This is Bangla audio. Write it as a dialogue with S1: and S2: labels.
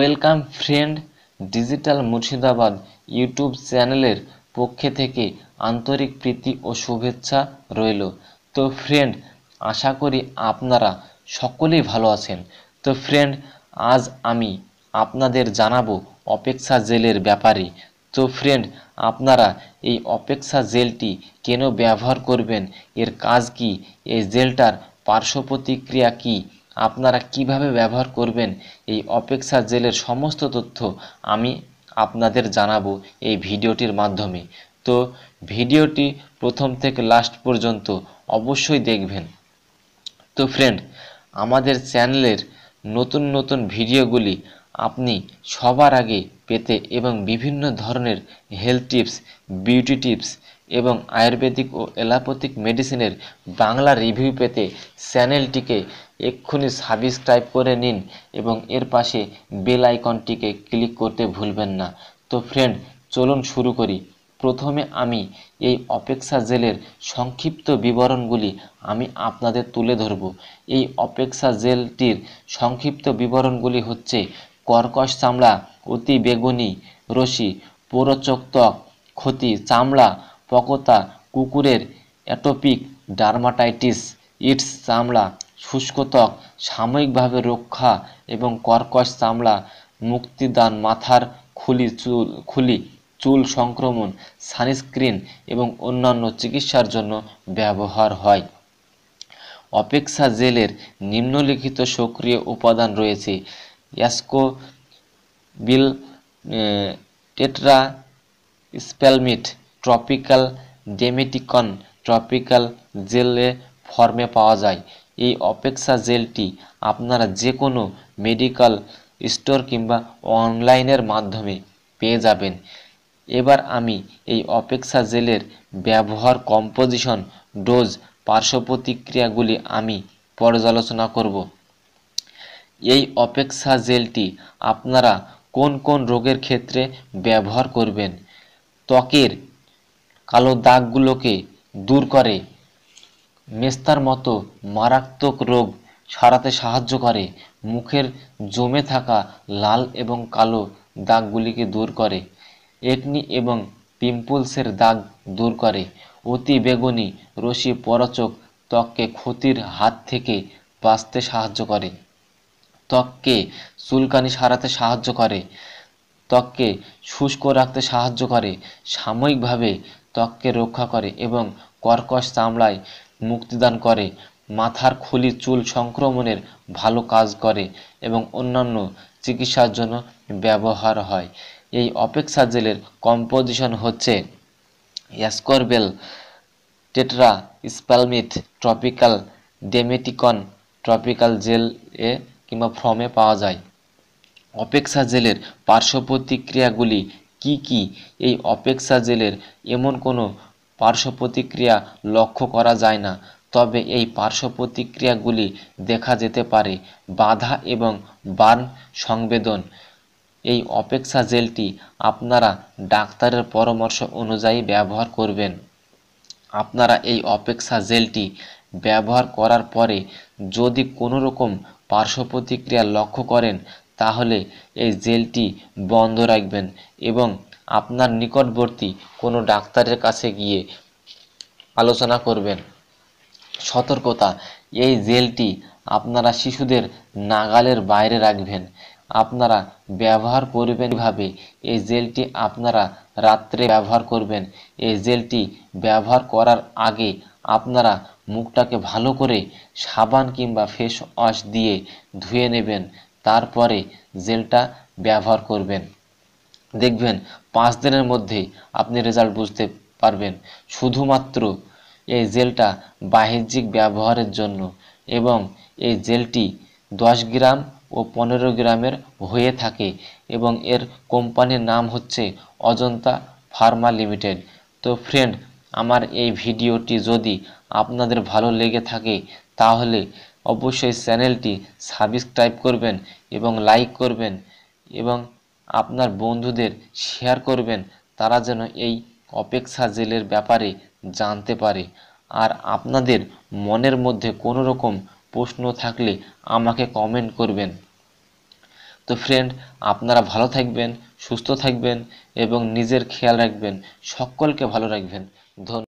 S1: welcome friend digital Murshidabad YouTube চ্যানেলের পক্ষে থেকে আন্তরিক প্রীতি ও শুভেচ্ছা রইল তো ফ্রেন্ড আশা করি আপনারা সকলেই ভালো আছেন তো ফ্রেন্ড আজ আমি আপনাদের জানাবো অপেক্ষা জেলের ব্যাপারে তো ফ্রেন্ড আপনারা এই অপেক্ষা জেলটি কেন ব্যবহার করবেন এর কাজ কি এই জেলটার পার্শ্ব প্রতিক্রিয়া কী আপনারা কিভাবে ব্যবহার করবেন এই অপেক্ষা জেলের সমস্ত তথ্য আমি আপনাদের জানাবো এই ভিডিওটির মাধ্যমে তো ভিডিওটি প্রথম থেকে লাস্ট পর্যন্ত অবশ্যই দেখবেন তো ফ্রেন্ড আমাদের চ্যানেলের নতুন নতুন ভিডিওগুলি আপনি সবার আগে পেতে এবং বিভিন্ন ধরনের হেলথ টিপস বিউটি টিপস এবং আয়ুর্বেদিক ও এলাপথিক মেডিসিনের বাংলা রিভিউ পেতে চ্যানেলটিকে এক্ষুনি সাবস্ক্রাইব করে নিন এবং এর পাশে বেল আইকনটিকে ক্লিক করতে ভুলবেন না তো ফ্রেন্ড চলুন শুরু করি প্রথমে আমি এই অপেক্ষা জেলের সংক্ষিপ্ত বিবরণগুলি আমি আপনাদের তুলে ধরব এই অপেক্ষা জেলটির সংক্ষিপ্ত বিবরণগুলি হচ্ছে কর্কশ চামড়া অতি বেগুনি রশি পোরচোক্তক ক্ষতি চামড়া পকতা কুকুরের অ্যাটোপিক ডার্মাটাইটিস ইটস চামড়া শুষ্ক ত্বক সাময়িকভাবে রক্ষা এবং কর্কশ চামড়া মুক্তিদান মাথার খুলি চুল খুলি চুল সংক্রমণ সানস্ক্রিন এবং অন্যান্য চিকিৎসার জন্য ব্যবহার হয় অপেক্ষা জেলের নিম্নলিখিত সক্রিয় উপাদান রয়েছে অ্যাসকো বিল টেট্রা স্পেলমিট ট্রপিক্যাল ডেমেটিকন ট্রপিক্যাল জেলে ফর্মে পাওয়া যায় এই অপেক্ষা জেলটি আপনারা যে কোনো মেডিকেল স্টোর কিংবা অনলাইনের মাধ্যমে পেয়ে যাবেন এবার আমি এই অপেক্ষা জেলের ব্যবহার কম্পোজিশন ডোজ পার্শ্ব প্রতিক্রিয়াগুলি আমি পর্যালোচনা করবো এই অপেক্ষা জেলটি আপনারা কোন কোন রোগের ক্ষেত্রে ব্যবহার করবেন ত্বকের কালো দাগগুলোকে দূর করে মেস্তার মতো মারাত্মক রোগ সারাতে সাহায্য করে মুখের জমে থাকা লাল এবং কালো দাগগুলিকে দূর করে একনি এবং পিম্পলসের দাগ দূর করে অতি বেগুনি রশি পরচক ত্বককে ক্ষতির হাত থেকে বাঁচতে সাহায্য করে ত্বককে চুলকানি সারাতে সাহায্য করে ত্বককে শুষ্ক রাখতে সাহায্য করে সাময়িকভাবে ত্বককে রক্ষা করে এবং কর্কশ চামড়ায় মুক্তিদান করে মাথার খুলি চুল সংক্রমণের ভালো কাজ করে এবং অন্যান্য চিকিৎসার জন্য ব্যবহার হয় এই অপেক্ষা জেলের কম্পোজিশন হচ্ছে অ্যাসকরবেল টেট্রা স্পালমিথ ট্রপিক্যাল ডেমেটিকন ট্রপিক্যাল জেল এ কিংবা ফর্মে পাওয়া যায় অপেক্ষা জেলের পার্শ্ব প্রতিক্রিয়াগুলি কি কি এই অপেক্ষা জেলের এমন কোনো পার্শ্ব প্রতিক্রিয়া লক্ষ্য করা যায় না তবে এই পার্শ্ব প্রতিক্রিয়াগুলি দেখা যেতে পারে বাধা এবং বার্ন সংবেদন এই অপেক্ষা জেলটি আপনারা ডাক্তারের পরামর্শ অনুযায়ী ব্যবহার করবেন আপনারা এই অপেক্ষা জেলটি ব্যবহার করার পরে যদি কোনো রকম পার্শ্ব প্রতিক্রিয়া লক্ষ্য করেন তাহলে এই জেলটি বন্ধ রাখবেন এবং আপনার নিকটবর্তী কোনো ডাক্তারের কাছে গিয়ে আলোচনা করবেন সতর্কতা এই জেলটি আপনারা শিশুদের নাগালের বাইরে রাখবেন আপনারা ব্যবহার করবেন ভাবে এই জেলটি আপনারা রাত্রে ব্যবহার করবেন এই জেলটি ব্যবহার করার আগে আপনারা মুখটাকে ভালো করে সাবান কিংবা ফেস ওয়াশ দিয়ে ধুয়ে নেবেন তারপরে জেলটা ব্যবহার করবেন দেখবেন পাঁচ দিনের মধ্যে আপনি রেজাল্ট বুঝতে পারবেন শুধুমাত্র এই জেলটা বাহ্যিক ব্যবহারের জন্য এবং এই জেলটি দশ গ্রাম ও পনেরো গ্রামের হয়ে থাকে এবং এর কোম্পানির নাম হচ্ছে অজন্তা ফার্মা লিমিটেড তো ফ্রেন্ড আমার এই ভিডিওটি যদি আপনাদের ভালো লেগে থাকে তাহলে অবশ্যই চ্যানেলটি সাবস্ক্রাইব করবেন এবং লাইক করবেন এবং আপনার বন্ধুদের শেয়ার করবেন তারা যেন এই অপেক্ষা জেলের ব্যাপারে জানতে পারে আর আপনাদের মনের মধ্যে কোনো রকম প্রশ্ন থাকলে আমাকে কমেন্ট করবেন তো ফ্রেন্ড আপনারা ভালো থাকবেন সুস্থ থাকবেন এবং নিজের খেয়াল রাখবেন সকলকে ভালো রাখবেন ধন্যবাদ